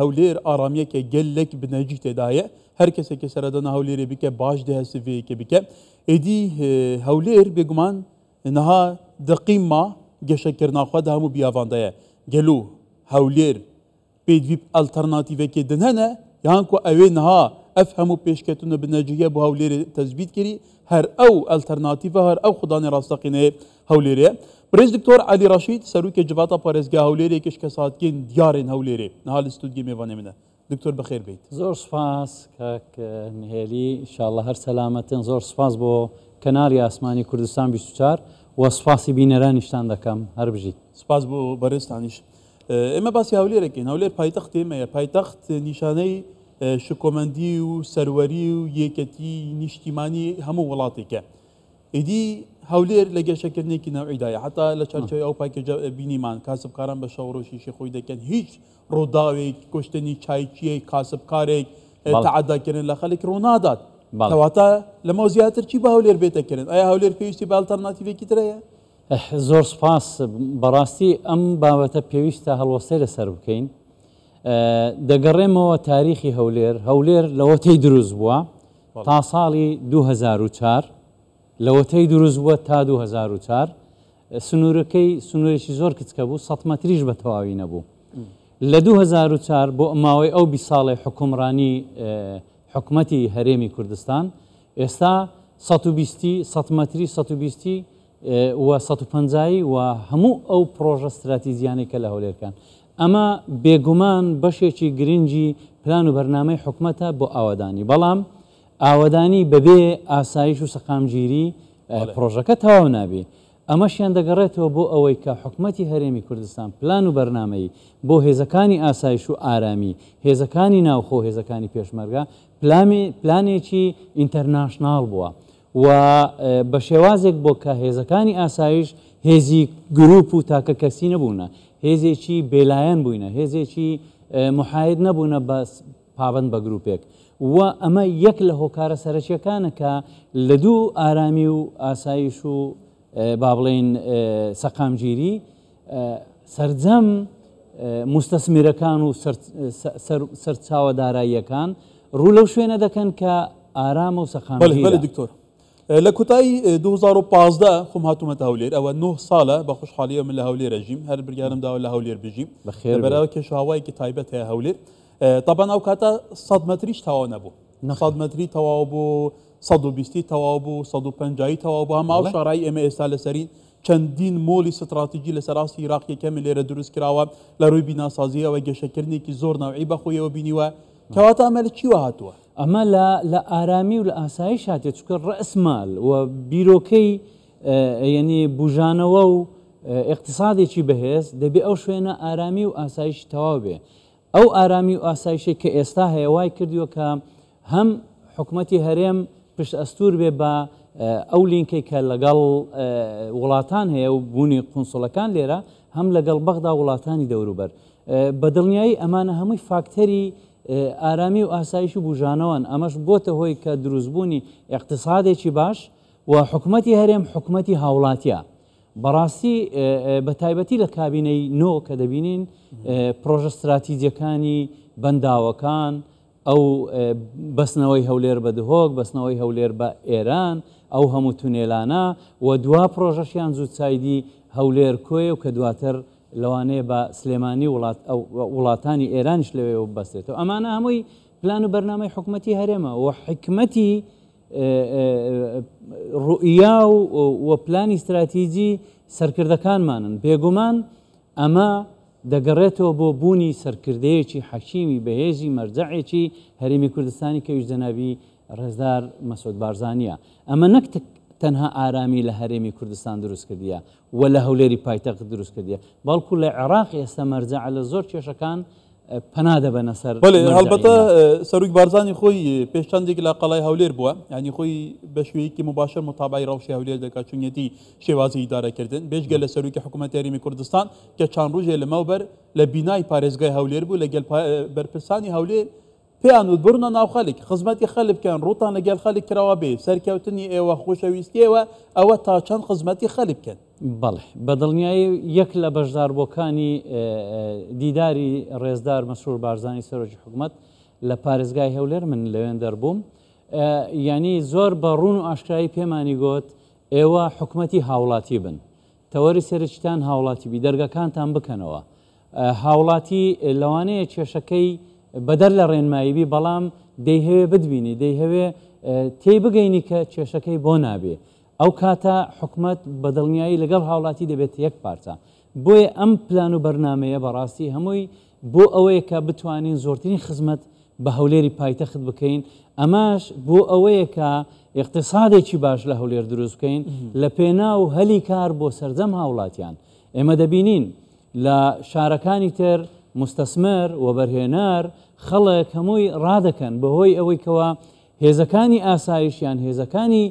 هەولێر ئارامیەکە گەلێک بنەجی تێدایە هەر کەسێکی سەردەنا هەولێری بکە باش دەهسیڤەیەکی بکە ئێدی هەولێر بێگومان نەها دقیما گەشەکردناخوا هەموو بیاواندایە گەلو هەولێر پێوی ئەلتەرناتیڤێکی دنەنە یان کو ئەوێ نەها ئەفهم و پێشکەتون و بنەجویە بۆ هەولێرە تەزبیت کردی هەر ئەو ئەلتەرناتیڤە هەر ئەو خدانی ڕاستەقینەیە هەولێرە پرز دکتۆر علی ڕاشید سەرروکە جواتە پارێزگا هەولێرێکیش کە ساتکەین دیارێن هەولێرێ نهال ستودگی میێوانێ منە دکتۆر بەخێر بیت زۆر سپاس کاکهێلی شله هەر سەلامەتن زۆر سپاس بۆ کەناری ئاسمانی کوردستان 24 و سپاسی بینەرانیشتان دەکەم هەر بژیت سپاس بۆ بەرزستانیش ئێمە باسی هەولێرەکەین هەولێر پایتەخت ئێمەیە پایتەخت نیشانەی اه، شکۆمەندی و سەروەری و یەکەتی نیشتیمانی هەموو وڵاتێکە ئیدی هەولێر لە گەشەکردنێکی ناوعیداە حتا لە چەرچەوەی ئەو پاکێجە بینیمان کاسبکاران بە شەڕۆشیشی خۆی دەکەن هیچ ڕووداوێک کوشتنی چایکیەی کاسبکارێک اه، تععادداکردن لە خەلێک ڕوونادات کەواتە لەمە زیاتر چی بە هەولێر بێتەکردن ئایا هەولێر پێویستی بالتەرناتیوێکی ترەیە؟ اه، زۆر سپاس بەڕاستی ئەم بابەتە پێویستە هەڵوەستی لەسەر بکەین دەگەڕێمەوە تاریخی هەولێر هەولێر لەوەتەی دروست بووە تا ساڵی 2004 لەوەتەی دروست بووە تا 2004 سنوورەکەی سنوورێکی زۆر کچکە بوو سە مەتریش بە تەواوی نەبوو لە 2004 بۆ ئەماوەی ئەو بی ساڵی حکومڕانی حکومەتی هەرێمی کوردستان ئێستا 120 مەتری 120 و 150 و هەموو ئەو پرۆژە استراتیزیانی کە لە هەولێرکان ئەمە بێگومان بەشێکی گرنگی پلان و بەرنمەی حکومەتە بۆ ئاوادانی بەڵام ئاوادانی بەبێ ئاسایش و سەقامگیری پرۆژەکە تەواو نابێ ئەمەشیان دەگەڕێتەوە بۆ ئەوەی کە حکوومەتتی هەرێمی کوردستان پلان و بەرنمەی بۆ هێزەکانی ئاسایش و ئارامی هێزەکانی ناوخۆ هێزەکانی پێشمەرگا پلانێکی ئینتەرناشنال بووە و بە شێوازێک بۆ کە هێزەکانی ئاسایش هێزی گرروپ و تاکە کەسی نەبوونە هێزێکی بێلایەن بووینە هێزێکی محاید نەبوونە بە پابند بە گرروپێک و ئەمە یەک لە هۆکارە سەرچیەکانەکە لە دوو ئارامی و ئاسایش و با بڵێن سەقامگیری سرجەم مستەسمیرەکان و سەرچاوە داراییەکان ڕوو لەو شوێنە دەکەن کە ئارام و سەقام دکتۆر لە کوتایی 2015 خم هاتوومەتە هەولێر ئەوە 9 ساڵە بە خوشحالیەوە من لە هەولێر ڕژیم هەر برگارم داوە لە هەولێر بژیم بەراوە کێشاوایکی تایبەت هەیە هەولێر تابان ئەو کاتە 100 متریش تەوا نەبوو 100 متری تەواو بوو 120 تەواو بوو 150 تەواو بوو هەماو شارایی ئێمە ئێستا لەسەرین چەندین مۆلی استراتیژی لە سەراسی عراقیەکەمی لێرە دروست کراوە لە ڕووی بیناسازیەوە گەشەکردنێکی زۆر ناوعی بەخۆیەوە بینیوە کەواتە ئەمەل چیوە هاتووە ئەمە لە ئارامی و لە ئاسایی شاتێت چکە ڕسمال و بیرۆکەی یعنی بژانەوە و اقتصادێکی بەهێز دەبێ ئەو شوێنە ئارامی و ئاسایش تەوا بێ ئەو ئارامی و ئاسایشی کە ئێستا هەیە وای کردووە کە هەم حکوومەتتی هەرێم پشت ئەستور بێ بە ئەو لینکەی کە لەگەڵ وڵاتان هەیە و بوونی قونسڵەکان لێرە هەم لەگەڵ بەغدا وڵاتانی دەوروبەر بەدڵنیایی ئەمانە هەمووی فاکتەری ئارامی و ئاسایش و بژانەوەن ئەمەش بۆتە هۆی کە دروستبوونی اقتصادێکی باش و حکوومەتتی هەرێم حکوومەتتی هاوڵاتیە بەڕاستی بە تایبەتی لە کابینەی نۆ کە دەبینین پرۆژە استراتیجیەکانی بەنداوەکان ئەو بەسنەوەی هەولێر بە دهۆک بەسنەوەی هەولێر بە ئێران ئەو هەموو تونێلانە و دوا پرۆژەشیان زوو چایدی هەولێر کۆی و کە دواتر لەوانەیە بە سلێمانی وڵاتانی ئێرانش لەوێ بەستێتەوە ئەمانە هەمووی پلان و بەرنامەی حکوومەتتی هەرێمە و حکمەتی ڕوئیا و پلانی استراتیجی سەرکردەکانمانن بێگومان ئەمە دەگەڕێتەوە بۆ بوونی سەرکردەیەکی حەکیمی بەهێزی مەرجعێکی هەرمی کوردستانی کەویش دەناوی ڕێزدار مەسۆد بارزانە ئەمە نەک تەنها ئارامی لە هەرێمی کوردستان دروست کردیە و لە هەولێری پایتەق دروست کردیە بەڵکو لە عێراق ئێستا مەرجع لە زۆر کێشەکان پەنادەبەنە سەر هەڵبەتە سەرک بارزانانی خۆی پێشچندێک لە قەڵای هەولێر بووە ینی خۆی بە شوەیەکی مباشر مطابای ڕوشی هەولێر دەکات چونەتی شێوازی دارەکردن بێژگە لە سەرروکی حکوومەت یاریمی کوردستان کە چند ڕژێ لەمەوبەر لە بینای پارێزگای هەولێر بوو لە گەل بەرپرسانی هەولێر پێیان و برنە ناو خەلک خزمەتی خەلبکەن ڕوتان لەگەل خەلی کراوە بێ سەرکەوتنی ئێوە خۆشەویستیەوە ئەوە تا چەند خزمەتی خەلبکەن بەڵێ بە دڵنیایی یەک لە بەشداربووەکانی دیداری ڕێزدار مەسوور بارزانانی سەرۆکی حکوومەت لە پارێزگای هەولێر من لەوێن دەربووم ینی زۆر بە ڕون و ئاشکایی پێمانی گوت ئێوە حکومەتی هاوڵاتی بن تەوەری سەرچتان هاوڵاتی بی دەرگەکانتان بکەنەوە هاوڵاتی لەوانەیە کێشەکەی بەدەر لە ڕێنماییبی بەڵام دەیهوێ بدبینی دەیهوێ تێ بگەینی کە کێشەکەی بۆ نابێ ئەو کاتە حکومت بەدڵنیایی لەگەڵ هاوڵاتی دەبێت یەک پارچە بۆیە ئەم پلان و بەرنمەیە بەڕاستی هەمووی بۆ ئەوەیە کە بتوانین زۆرترین خزمەت بە هەولێری پایتەخت بکەین ئەماش بۆ ئەوەیە کە اقتصادێکی باش لە هەولێر دروست بکەین لە پێنا و هەلی کار بۆ سەرجەم هاوڵاتیان ئێمە دەبینین لە شارەکانی تر مستەسمەر وەبەرهێنار خەڵک هەمووی ڕادەکەن بەهۆی ئەوەی کەەوە هێزەکانی ئاسایشیان هێزەکانی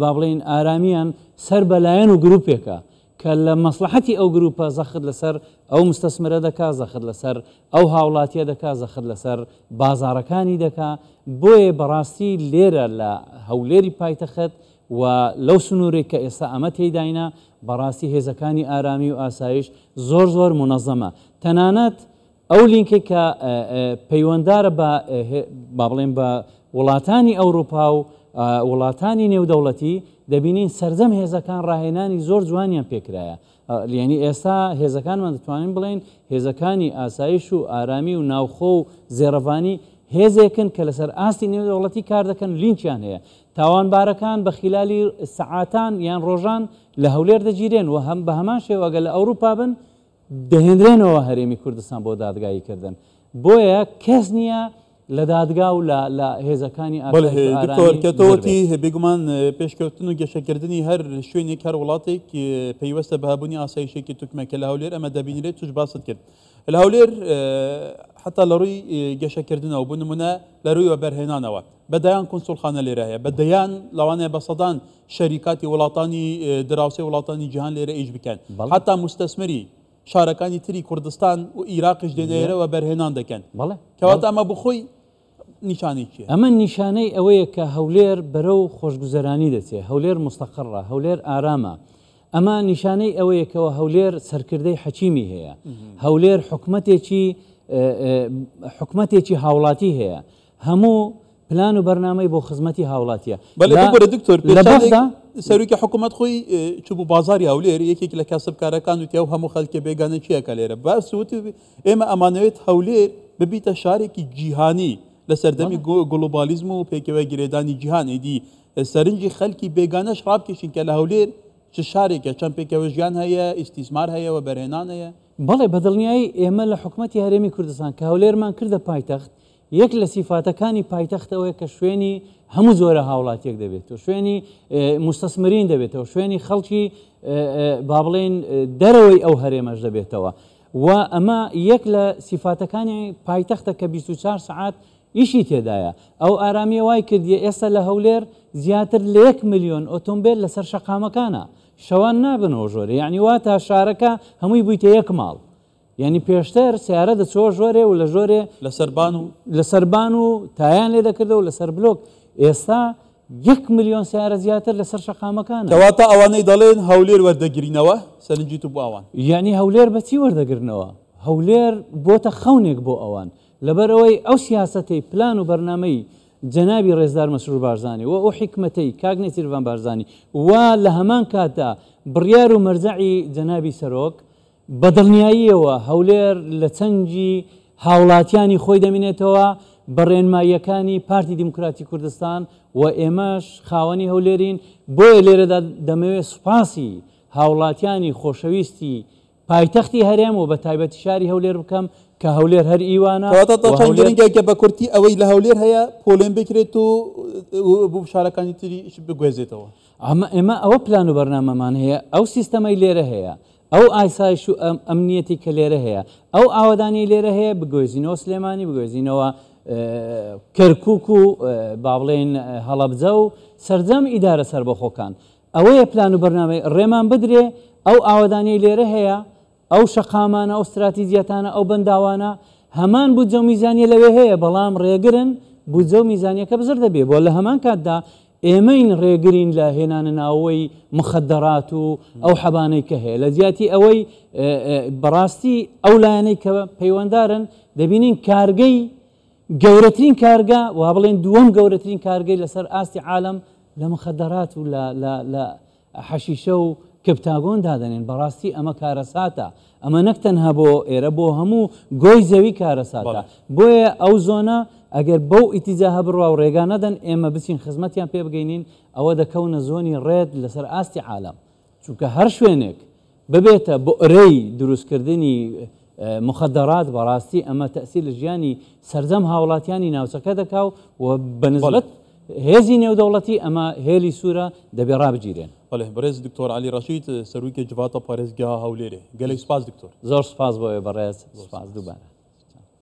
با بڵین ئارامیان سەر بەلایەن و گرروپێکە کە لە مەسلحەتی ئەو گرروپە زەخت لەسەر ئەو مستەسمرە دەکا زەخت لەسەر ئەو هاوڵاتیە دەکا زەخت لەسەر بازارەکانی دەکا بۆیە بەڕاستی لێرە لە هەولێری پایتەخت و لەو سنوورێک کە ئێستا ئەمە تێداینا بەڕاستی هێزەکانی ئارامی و ئاسایش زۆر زۆر منەظەمە تەنانەت ئەو لینکێک کە پەیوەنددارە با بڵێن بە وڵاتانی ئەوروپا و وڵاتانی نێودەوڵەتی دەبینین سەرجەم هێزەکان ڕاهێنانی زۆر جوانیان پێکرایە لینی ئێستا هێزەکانمان دەتوانین بڵێن هێزەکانی ئاسایش و ئارامی و ناوخۆ و زێڕەوانی هێزێکن کە لەسەر ئاستی نێودەوڵەتی کار دەکەن لینچیان هەیە تاوانبارەکان بە خلالی سعاتان یان ڕۆژان لە هەولێر دەگیرێن و هەم بە هەمان شێوەگە لە ئەوروپا بن دەهێنرێنەوە هەرێمی کوردستان بۆ دادگاییکردن بۆیە کەس نییە لە دادگا و لە هێزەکانی ئەتۆتی هەبێگومان پێشکەوتن و گەشەکردنی هەر شوێنی کار وڵاتێک پێیوەستە بەهابوونی ئاسایشێکی توکمەکە لە هەولێر ئەمە دەبینرێت توش باست کرد. لە هەولێر حتا لە ڕووی گەشەکردنەوە بوو نمونە لە ڕووی وە بەرهێنانەوە بەدایان کنسولخانە لێرە هەیە بەدەیان لەوانەیە بە سەدان شەریکاتی وڵاتانی دراوسی وڵاتانی جیهان لێرە ئیش بکەن حتا مستەسمری شارەکانی تری کوردستان و عراقش دێدەێرەوە بەرهێنان دەکەن کەواتە ئەمە بخۆی نیشانەی ئەمە نیشانەی ئەوەیە کە هەولێر بەرە و خۆشگوزەرانی دەچێ هەولێر مستەقڕە هەولێر ئارامە. ئەمە نیشانەی ئەوەیەکەوە هەولێر سەرکردەی حەچیمی هەیە هەولێر حکومەتێکی حکومەتێکی هاوڵاتی هەیە هەموو پلان و بەرنمەی بۆ خزمەتی هاوڵاتیە بەڵێ دکتۆر سەرروکی حکوومەت خۆی چوبوو بازاری هەولێر یەکێک لە کەسبکارەکان وتی ئەو هەموو خەلکە بێگانە چیەکە لێرە باسووتی ئێمە ئەمانەوێت هەولێر ببیتە شارێکی جیهانی لە سەردەمی گلوبالیزم و پێکەوە گرێدانی جیهانی دی سەرنجی خەلکی بێگانە شڕابکیشین کە لە هەولێر چ شارێکە چەند پێکەوە ژیان هەیە ئیسیسمار هەیەەوە بەرێنان هەیە بەڵێ بەدڵنیایی ئێمە لە حکوومەتتی هەرێمی کوردستان کە هەولێرمان کردە پایتەخت یەک لە سیفاتەکانی پایتەختەوەی کە شوێنی هەموو زۆرە هاوڵاتیەک دەبێت و شوێنی مستەسمرین دەبێتەوە شوێنی خەڵکی با بڵێن دەرەوەی ئەو هەرێمەش دەبێتەوە و ئەمە یەک لە سیفاتەکانی پایتەختە کە 24 سعات ئیشی تێدایە ئەو ئارامیە وای کردی ئێستا لە هەولێر زیاتر لە 1 میلیۆن ئۆتۆمبیل لەسەر شەقامەکانە شەوان نابنەوە ژۆری یعنی وا تا شارەکە هەمووی بوویتە یەک ماڵ یعنی پێشتر سیارە دەچۆ ژۆرێ و لە ژۆرێ لە سەربان و لە سەربان و تایان لێ دەکردە و لەسەر بلۆک ئێستا یەک میلیۆن سیارە زیاتر لەسەر شقامەکان دەواتە ئەوانەی دەڵێن هەولێر وەردەگرینەوە سەرنجی تو بۆ ئەوان یعنی هەولێر بەچی وەردەگرنەوە هەولێر بۆتە خەونێک بۆ ئەوان لەبەرەوەی ئەو سیاستی پلان و بەرنمەی جەنابی ڕێزدار مەسرور بارزانانی و ئەو حکمەتەی کاگنی سیروان بارزانانی و لە هەمان کاتدا بڕیار و مەرزعی جەنابی سەرۆک بەدڵنیاییەوە هەولێر لە چەنجی هاوڵاتیانی خۆی دەمێنێتەوە بەڕێنماییەکانی پارتی دیموکراتی کوردستان و ئێمەش خاوەنی هەولێرین بۆیە لێرەدا دەمەوێت سوپاسی هاوڵاتیانی خۆشەویستی پایتەختی هەرێم و بە تایبەتی شاری هەولێر بکەم کە هەولێر هەر ئیوانەگە بە کورتی ئەوەی لە هەولێر هەیە پۆلێن بکرێت و شارەکانی تری بگوێزێتەوە ئەمە ئەوە پلان و بەرنمەمان هەیە ئەو سیستەمەی لێرە هەیە ئەو ئایسایش و ئەمنیەتی کە لێرە هەیە ئەو ئاوادانی لێرە هەیە بگۆزینەوە سلێمانی بگۆزینەوە کەرکک و باڵێن هەڵەبجە و سەرجەم ئیدارە سەر بە خۆکان ئەوەیە پلان و بەرنامەی ڕێمان بدرێ ئەو ئاوادانی لێرە هەیە ئەو شەقامانە ئەو استراتیزیەتانە ئەو بەنداوانە هەمان بودجە و میزانیە لەوێ هەیە بەڵام ڕێگرن بودجە و میزانیەکە بزر دەبێ بۆ لە هەمان کاتدا ئێمەین ڕێگرین لە هێنانە ناوەی مخەدەرات و ئەو حەبانەی کە هەیە لە زیاتی ئەوەی بەڕاستی ئەو لایەنەی کە پەیوەنددارن دەبینین کارگەی گەورەترین کارگا و بڵێن دووەم گەورەترین کارگەی لەسەر ئاستی عالم لە مخەدەرات و لە حەشیشە و کەپتاگۆن دادنێن بەڕاستی ئەمە کارەساتە ئەمە نەک تەنها بۆ ئێرە بۆ هەموو گۆی زەوی کارەساتە بۆیە ئەو زۆنە ئەگەر بەو ئیتیجا هەبڕوا و ڕێگانەدەن ئێمە بچین خزمەتیان پێ بگەینین ئەوە دەکەونە زۆنی ڕێت لەسەر ئاستی عالم چونکە هەر شوێنێک ببێتە بۆ ئەرەی دروستکردنی مخدرات بەڕاستی ئەمە تەسیل لە ژیانی سەررجەم هاوڵاتیانی ناوچەکە دەکاو و بەنزڵت هێزی نێودەوڵەتی ئەمە هێلی سوورە دەبێ ڕابگیرێن بەێ بەێز دکتۆر علی ڕاشیت سەرروکە جواتە پارێزگا هەولێرێ گەلی سپاس دکتۆر زۆر سپاس بۆێ بەڕێز سپاس دووبانە